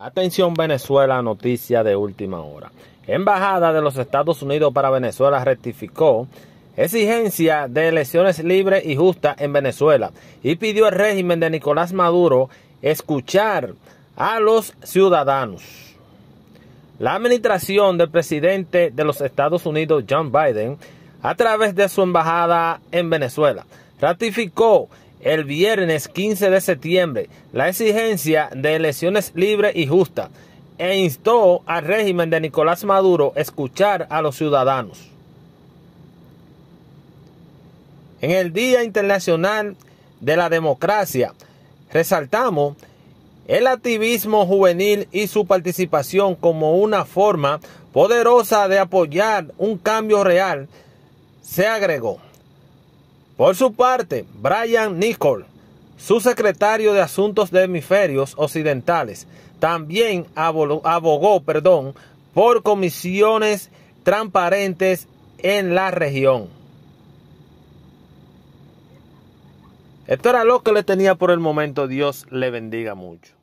Atención Venezuela, noticia de última hora. Embajada de los Estados Unidos para Venezuela rectificó exigencia de elecciones libres y justas en Venezuela y pidió al régimen de Nicolás Maduro escuchar a los ciudadanos. La administración del presidente de los Estados Unidos, John Biden, a través de su embajada en Venezuela, ratificó el viernes 15 de septiembre la exigencia de elecciones libres y justas e instó al régimen de Nicolás Maduro escuchar a los ciudadanos. En el Día Internacional de la Democracia, resaltamos el activismo juvenil y su participación como una forma poderosa de apoyar un cambio real, se agregó. Por su parte, Brian Nicol, su secretario de Asuntos de Hemisferios Occidentales, también abogó perdón, por comisiones transparentes en la región. Esto era lo que le tenía por el momento. Dios le bendiga mucho.